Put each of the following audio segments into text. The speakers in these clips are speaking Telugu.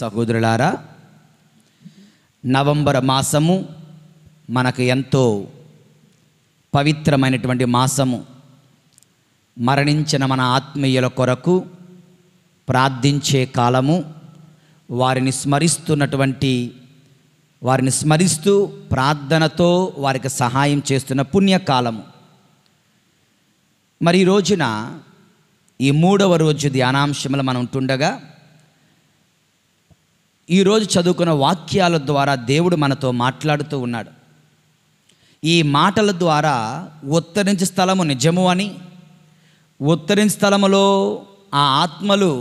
సహోదరులారా నవంబర్ మాసము మనకు ఎంతో పవిత్రమైనటువంటి మాసము మరణించిన మన ఆత్మీయుల కొరకు ప్రార్థించే కాలము వారిని స్మరిస్తున్నటువంటి వారిని స్మరిస్తూ ప్రార్థనతో వారికి సహాయం చేస్తున్న పుణ్యకాలము మరి రోజున ఈ మూడవ రోజు ధ్యానాంశంలో మనం ఉంటుండగా ఈరోజు చదువుకున్న వాక్యాల ద్వారా దేవుడు మనతో మాట్లాడుతూ ఉన్నాడు ఈ మాటల ద్వారా ఉత్తరించి స్థలము నిజము అని ఉత్తరించి స్థలములో ఆ ఆత్మలు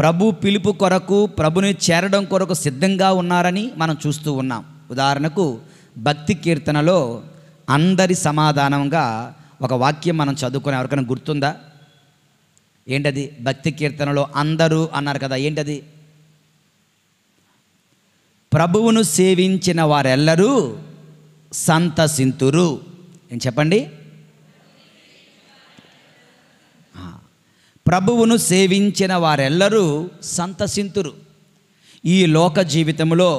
ప్రభు పిలుపు కొరకు ప్రభుని చేరడం కొరకు సిద్ధంగా ఉన్నారని మనం చూస్తూ ఉన్నాం ఉదాహరణకు భక్తి కీర్తనలో అందరి సమాధానంగా ఒక వాక్యం మనం చదువుకునే ఎవరికైనా గుర్తుందా ఏంటది భక్తి కీర్తనలో అందరూ అన్నారు కదా ఏంటది ప్రభువును సేవించిన వారెల్లరూ సంతసింతురు ఏం చెప్పండి ప్రభువును సేవించిన వారెల్లరూ సంతసింతురు ఈ లోక జీవితంలో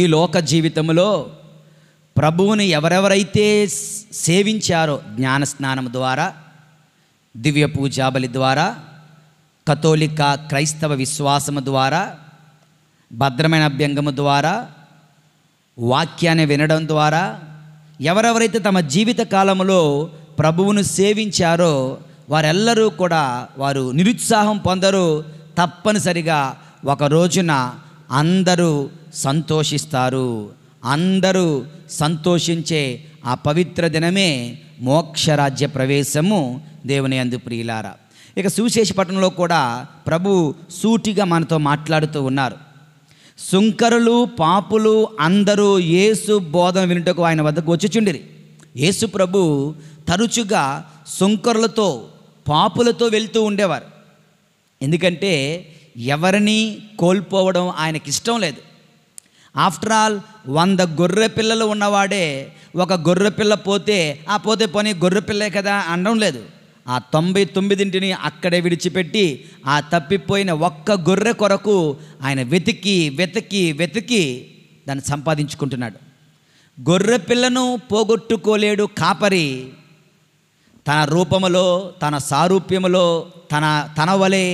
ఈ లోక జీవితంలో ప్రభువుని ఎవరెవరైతే సేవించారో జ్ఞానస్నానం ద్వారా దివ్య పూజాబలి ద్వారా కథోలిక క్రైస్తవ విశ్వాసము ద్వారా భద్రమైన అభ్యంగము ద్వారా వాక్యాన్ని వినడం ద్వారా ఎవరెవరైతే తమ జీవిత కాలంలో ప్రభువును సేవించారో వారెల్లరూ కూడా వారు నిరుత్సాహం పొందరు తప్పనిసరిగా ఒక రోజున అందరూ సంతోషిస్తారు అందరూ సంతోషించే ఆ పవిత్ర దినమే మోక్షరాజ్య ప్రవేశము దేవుని అందు ప్రియులారా ఇక సువిశేష పట్టణంలో కూడా ప్రభు సూటిగా మనతో మాట్లాడుతూ ఉన్నారు సుంకరులు పాపులు అందరూ యేసు బోధన వినుటకు ఆయన వద్దకు వచ్చిచుండిరి యేసు ప్రభు తరచుగా సుంకరులతో పాపులతో వెళ్తూ ఉండేవారు ఎందుకంటే ఎవరిని కోల్పోవడం ఆయనకి ఇష్టం లేదు ఆఫ్టర్ ఆల్ వంద గొర్రె పిల్లలు ఉన్నవాడే ఒక గొర్రె పిల్ల పోతే ఆ పోతే పోనీ గొర్రె పిల్లే కదా అనడం లేదు ఆ తొంభై తొమ్మిదింటిని అక్కడే విడిచిపెట్టి ఆ తప్పిపోయిన ఒక్క గొర్రె కొరకు ఆయన వెతికి వెతికి వెతికి దాన్ని సంపాదించుకుంటున్నాడు గొర్రె పిల్లను పోగొట్టుకోలేడు కాపరి తన రూపములో తన సారూప్యములో తన తన వలె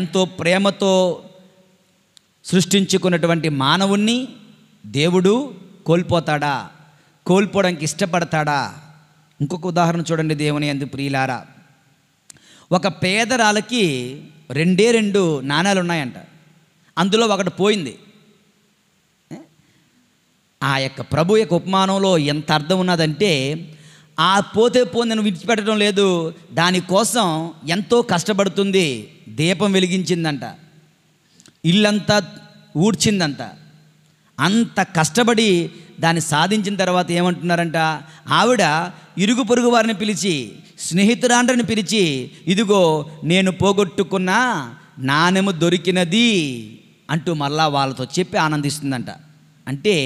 ఎంతో ప్రేమతో సృష్టించుకున్నటువంటి మానవుణ్ణి దేవుడు కోల్పోతాడా కోల్పోవడానికి ఇష్టపడతాడా ఇంకొక ఉదాహరణ చూడండి దేవుని అందు ప్రియులారా ఒక పేదరాలకి రెండే రెండు నాణాలు ఉన్నాయంట అందులో ఒకటి పోయింది ఆ యొక్క ప్రభు యొక్క ఉపమానంలో ఎంత అర్థం ఉన్నదంటే ఆ పోతే నేను విడిచిపెట్టడం లేదు దానికోసం ఎంతో కష్టపడుతుంది దీపం వెలిగించిందంట ఇల్లంతా ఊడ్చిందంట అంత కష్టపడి దాన్ని సాధించిన తర్వాత ఏమంటున్నారంట ఆవిడ ఇరుగు పొరుగు వారిని పిలిచి స్నేహితురాండ్రని పిలిచి ఇదిగో నేను పోగొట్టుకున్న నాణ్యము దొరికినది అంటూ మళ్ళా వాళ్ళతో చెప్పి ఆనందిస్తుందంట అంటే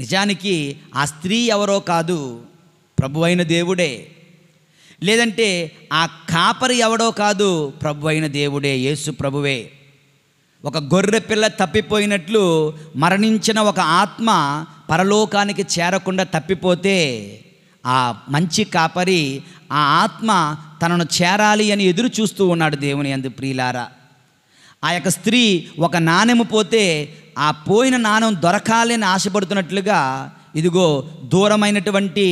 నిజానికి ఆ స్త్రీ ఎవరో కాదు ప్రభు అయిన దేవుడే లేదంటే ఆ కాపరి ఎవడో కాదు ప్రభు అయిన దేవుడే యేసు ప్రభువే ఒక గొర్రె పిల్ల తప్పిపోయినట్లు మరణించిన ఒక ఆత్మ పరలోకానికి చేరకుండా తప్పిపోతే ఆ మంచి కాపరి ఆ ఆత్మ తనను చేరాలి అని ఎదురు చూస్తూ ఉన్నాడు దేవుని అందు ప్రియులారా ఆ యొక్క స్త్రీ ఒక నాణెము పోతే ఆ పోయిన నాణం దొరకాలి అని ఆశపడుతున్నట్లుగా ఇదిగో దూరమైనటువంటి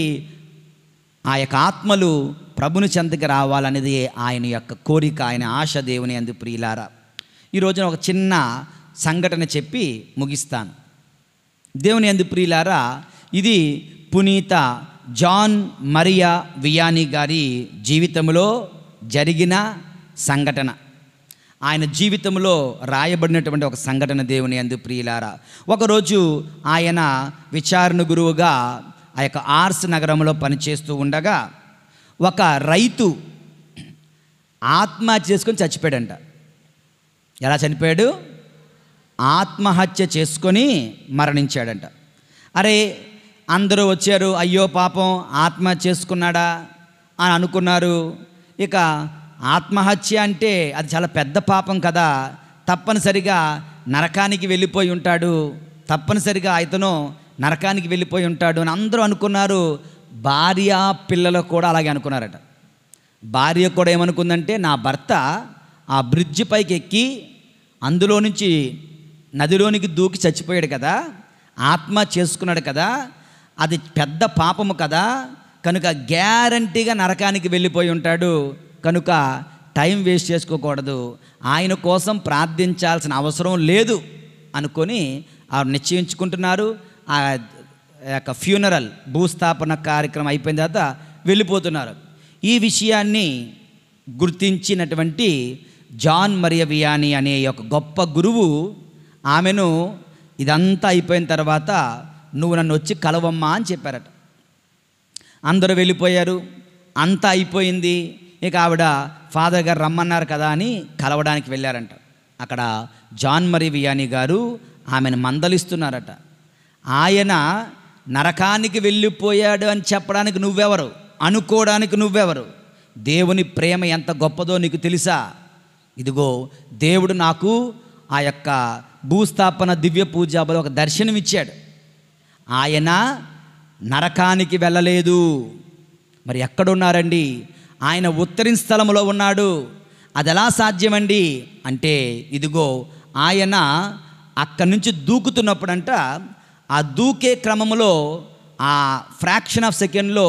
ఆ యొక్క ఆత్మలు ప్రభుని చెంతకి రావాలనేది ఆయన యొక్క కోరిక ఆయన ఆశ దేవుని అందు ప్రియులారా ఈరోజున ఒక చిన్న సంఘటన చెప్పి ముగిస్తాను దేవుని అందు ప్రియులారా ఇది పునీత జాన్ మరియా వియాని గారి జీవితంలో జరిగిన సంఘటన ఆయన జీవితంలో రాయబడినటువంటి ఒక సంఘటన దేవుని అందు ప్రియులారా ఒకరోజు ఆయన విచారణ గురువుగా ఆ యొక్క ఆర్స్ నగరంలో పనిచేస్తూ ఉండగా ఒక రైతు ఆత్మహత్య చేసుకొని చచ్చిపోయాడంట ఎలా చనిపోయాడు ఆత్మహత్య చేసుకొని మరణించాడంట అరే అందరూ వచ్చారు అయ్యో పాపం ఆత్మ చేసుకున్నాడా అని అనుకున్నారు ఇక ఆత్మహత్య అంటే అది చాలా పెద్ద పాపం కదా తప్పనిసరిగా నరకానికి వెళ్ళిపోయి ఉంటాడు తప్పనిసరిగా ఇతను నరకానికి వెళ్ళిపోయి ఉంటాడు అని అందరూ అనుకున్నారు భార్య పిల్లలు కూడా అలాగే అనుకున్నారట భార్య కూడా ఏమనుకుందంటే నా భర్త ఆ బ్రిడ్జ్ పైకి ఎక్కి అందులో నుంచి నదిలోనికి దూకి చచ్చిపోయాడు కదా ఆత్మ చేసుకున్నాడు కదా అది పెద్ద పాపము కదా కనుక గ్యారంటీగా నరకానికి వెళ్ళిపోయి ఉంటాడు కనుక టైం వేస్ట్ చేసుకోకూడదు ఆయన కోసం ప్రార్థించాల్సిన అవసరం లేదు అనుకొని ఆ నిశ్చయించుకుంటున్నారు ఆ యొక్క ఫ్యూనరల్ భూస్థాపన కార్యక్రమం అయిపోయిన తర్వాత వెళ్ళిపోతున్నారు ఈ విషయాన్ని గుర్తించినటువంటి జాన్ మరియవియాని అనే ఒక గొప్ప గురువు ఆమెను ఇదంతా అయిపోయిన తర్వాత నువ్వు నన్ను వచ్చి కలవమ్మా అని చెప్పారట అందరూ వెళ్ళిపోయారు అంతా అయిపోయింది ఇక ఆవిడ ఫాదర్ గారు రమ్మన్నారు కదా అని కలవడానికి వెళ్ళారంట అక్కడ జాన్ మరి వియాని గారు ఆమెను మందలిస్తున్నారట ఆయన నరకానికి వెళ్ళిపోయాడు అని చెప్పడానికి నువ్వెవరు అనుకోవడానికి నువ్వెవరు దేవుని ప్రేమ ఎంత గొప్పదో నీకు తెలుసా ఇదిగో దేవుడు నాకు ఆ యొక్క భూస్థాపన దివ్య పూజాబలో ఒక దర్శనం ఇచ్చాడు ఆయన నరకానికి వెళ్ళలేదు మరి ఎక్కడున్నారండి ఆయన ఉత్తరిన స్థలంలో ఉన్నాడు అది ఎలా సాధ్యమండి అంటే ఇదిగో ఆయన అక్కడి నుంచి దూకుతున్నప్పుడంట ఆ దూకే క్రమంలో ఆ ఫ్రాక్షన్ ఆఫ్ సెకండ్లో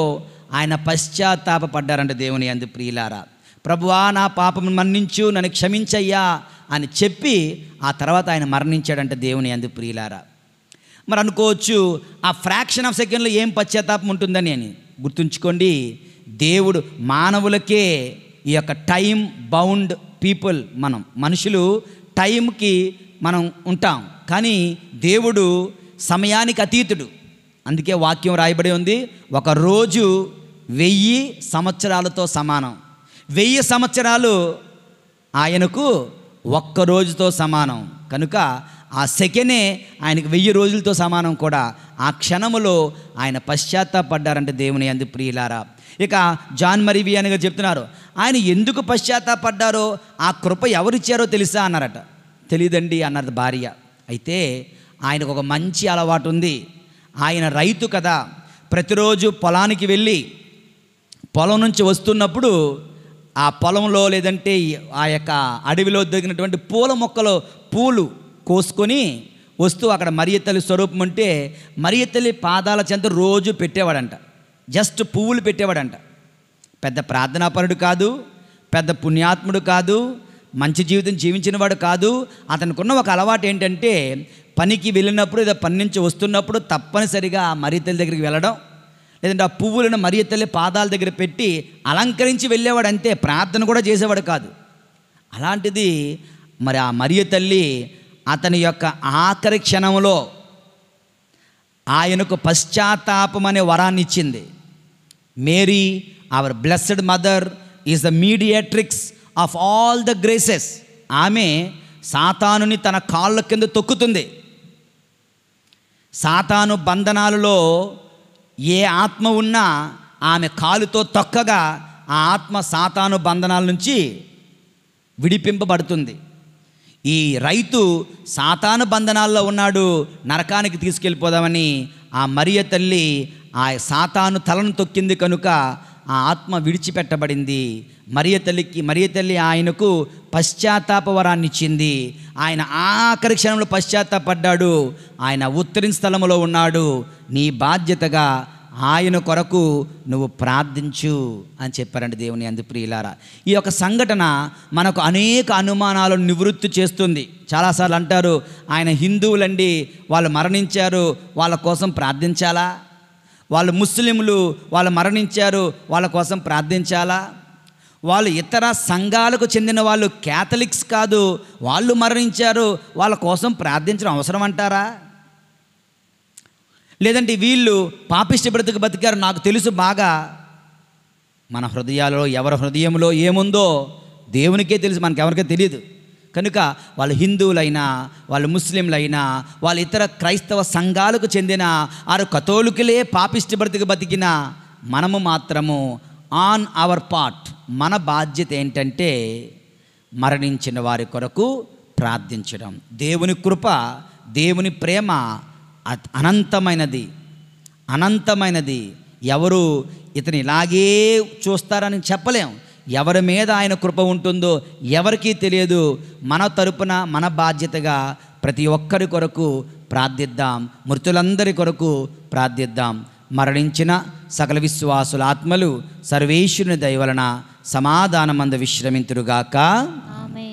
ఆయన పశ్చాత్తాపడ్డారంట దేవుని అందు ప్రియులారా ప్రభువా నా పాపం మన్నించు నన్ను క్షమించయ్యా అని చెప్పి ఆ తర్వాత ఆయన మరణించాడంట దేవుని అందు ప్రియులారా మరి అనుకోవచ్చు ఆ ఫ్రాక్షన్ ఆఫ్ సెకండ్లో ఏం పశ్చాత్తాపం ఉంటుందని అని గుర్తుంచుకోండి దేవుడు మానవులకే ఈ యొక్క టైం బౌండ్ పీపుల్ మనం మనుషులు టైంకి మనం ఉంటాం కానీ దేవుడు సమయానికి అతీతుడు అందుకే వాక్యం రాయబడి ఉంది ఒక రోజు వెయ్యి సంవత్సరాలతో సమానం వెయ్యి సంవత్సరాలు ఆయనకు ఒక్క రోజుతో సమానం కనుక ఆ సెకనే ఆయనకు వెయ్యి రోజులతో సమానం కూడా ఆ క్షణములో ఆయన పశ్చాత్తాపడ్డారంటే దేవుని అందు ప్రియులారా ఇక జాన్ మరివి అని చెప్తున్నారు ఆయన ఎందుకు పశ్చాత్తాపడ్డారో ఆ కృప ఎవరిచ్చారో తెలుసా అన్నారట తెలియదండి అన్నది భార్య అయితే ఆయనకు ఒక మంచి అలవాటు ఉంది ఆయన రైతు కదా ప్రతిరోజు పొలానికి వెళ్ళి పొలం నుంచి వస్తున్నప్పుడు ఆ పొలంలో లేదంటే ఆ యొక్క అడవిలో దొరికినటువంటి పూల మొక్కలో పూలు కోసుకొని వస్తూ అక్కడ మరియతల్లి స్వరూపం ఉంటే మరియతల్లి పాదాల చెంత రోజు పెట్టేవాడంట జస్ట్ పువ్వులు పెట్టేవాడంట పెద్ద ప్రార్థనాపరుడు కాదు పెద్ద పుణ్యాత్ముడు కాదు మంచి జీవితం జీవించినవాడు కాదు అతనుకున్న ఒక అలవాటు ఏంటంటే పనికి వెళ్ళినప్పుడు లేదా పని నుంచి వస్తున్నప్పుడు తప్పనిసరిగా ఆ మరియతల్లి దగ్గరికి వెళ్ళడం లేదంటే ఆ పువ్వులను మరియతల్లి పాదాల దగ్గర పెట్టి అలంకరించి వెళ్ళేవాడు అంతే ప్రార్థన కూడా చేసేవాడు కాదు అలాంటిది మరి ఆ మరియతల్లి అతని యొక్క ఆఖరి క్షణంలో ఆయనకు పశ్చాత్తాపం అనే వరాన్ని ఇచ్చింది Mary our blessed mother is the mediatrix of all the graces ఆమె సాతానుని తన కాళ్ళ కింద తొక్కుతుంది సాతాను బంధనాలలో ఏ ఆత్మ ఉన్నా ఆమె కాలుతో తొక్కగా ఆ ఆత్మ సాతాను బంధనాల నుంచి విడిపింపబడుతుంది ఈ రైతు సాతాను బంధనాల్లో ఉన్నాడు నరకానికి తీసుకెళ్ళిపోదామని ఆ మరియ తల్లి ఆ సాతాను తలను తొక్కింది కనుక ఆ ఆత్మ విడిచిపెట్టబడింది మరియ తల్లికి మరియ తల్లి ఆయనకు పశ్చాత్తాప వరాన్ని ఇచ్చింది ఆయన ఆఖరి క్షణంలో పశ్చాత్తాపడ్డాడు ఆయన ఉత్తరిన స్థలంలో ఉన్నాడు నీ బాధ్యతగా ఆయన కొరకు నువ్వు ప్రార్థించు అని చెప్పారండి దేవుని అందు ప్రియులారా ఈ యొక్క సంఘటన మనకు అనేక అనుమానాలను నివృత్తి చేస్తుంది చాలాసార్లు అంటారు ఆయన హిందువులండి వాళ్ళు మరణించారు వాళ్ళ కోసం ప్రార్థించాలా వాళ్ళు ముస్లింలు వాళ్ళు మరణించారు వాళ్ళ కోసం ప్రార్థించాలా వాళ్ళు ఇతర సంఘాలకు చెందిన వాళ్ళు క్యాథలిక్స్ కాదు వాళ్ళు మరణించారు వాళ్ళ కోసం ప్రార్థించడం అవసరం అంటారా లేదంటే వీళ్ళు పాపిష్ట బ్రతుకు బతికారు నాకు తెలుసు బాగా మన హృదయాలలో ఎవరి హృదయంలో ఏముందో దేవునికే తెలుసు మనకి ఎవరికే తెలియదు కనుక వాళ్ళు హిందువులైనా వాళ్ళు ముస్లింలైనా వాళ్ళు ఇతర క్రైస్తవ సంఘాలకు చెందిన ఆరు కథోలికులే పాపిష్టి బ్రతికి బతికిన మనము మాత్రము ఆన్ అవర్ పార్ట్ మన బాధ్యత ఏంటంటే మరణించిన వారి కొరకు ప్రార్థించడం దేవుని కృప దేవుని ప్రేమ అనంతమైనది అనంతమైనది ఎవరు ఇతని ఇలాగే చూస్తారని చెప్పలేం ఎవరి మీద ఆయన కృప ఉంటుందో ఎవరికీ తెలియదు మన తరపున మన బాధ్యతగా ప్రతి ఒక్కరి కొరకు ప్రార్థిద్దాం మృతులందరి కొరకు ప్రార్థిద్దాం మరణించిన సకల విశ్వాసుల ఆత్మలు సర్వేశ్వరుని దయవలన సమాధానమంద విశ్రమింతురుగాక ఆమె